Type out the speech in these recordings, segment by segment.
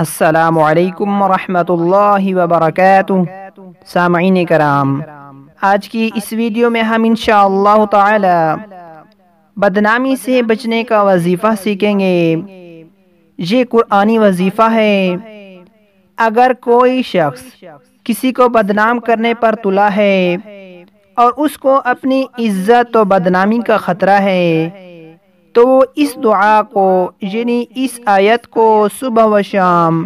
السلام علیکم ورحمۃ اللہ وبرکاتہ سامعین کرام آج کی اس ویڈیو میں ہم ان شاء اللہ تعالی بدنامی سے بچنے کا وظیفہ سیکھیں گے یہ قرآنی وظیفہ ہے اگر کوئی شخص کسی کو بدنام کرنے پر تلا ہے اور اس کو اپنی عزت و بدنامی کا خطرہ ہے تو وہ اس دعا کو یعنی اس آیت کو صبح و شام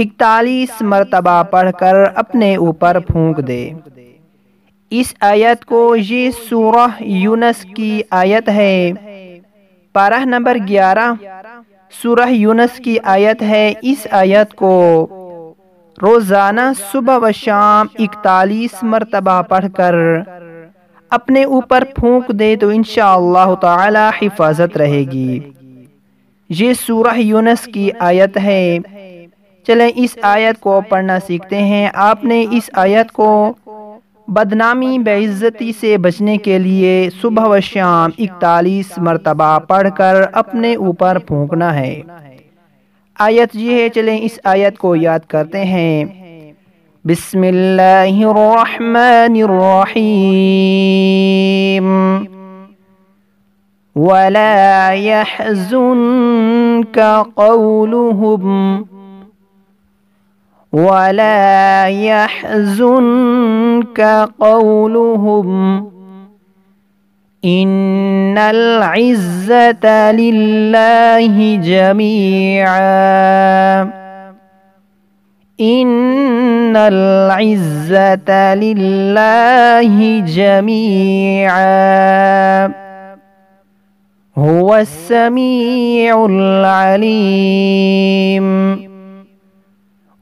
اکتالیس مرتبہ پڑھ کر اپنے اوپر پھونک دے اس آیت کو یہ سورہ یونس کی آیت ہے پارہ نمبر گیارہ سورہ یونس کی آیت ہے اس آیت کو روزانہ صبح و شام اکتالیس مرتبہ پڑھ کر اپنے اوپر پھونک دے تو انشاءاللہ تعالی حفاظت رہے گی یہ سورہ یونس کی آیت ہے چلیں اس آیت کو پڑھنا سیکھتے ہیں آپ نے اس آیت کو بدنامی بے عزتی سے بچنے کے لیے صبح و شام اکتالیس مرتبہ پڑھ کر اپنے اوپر پھونکنا ہے آیت یہ ہے چلیں اس آیت کو یاد کرتے ہیں بسم الله الرحمن الرحيم ولا يحزنك قولهم ولا يحزنك قولهم إن العزة لله جميعا إن إن العزة لله جميعا هو السميع العليم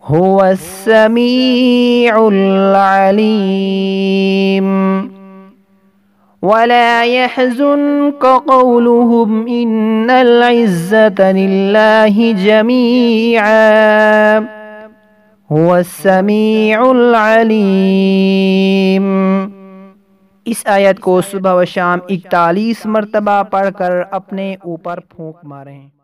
هو السميع العليم ولا يحزنك قولهم إن العزة لله جميعا السمیع العلیم اس آیت کو صبح و شام اکتالیس مرتبہ پڑھ کر اپنے اوپر پھونک ماریں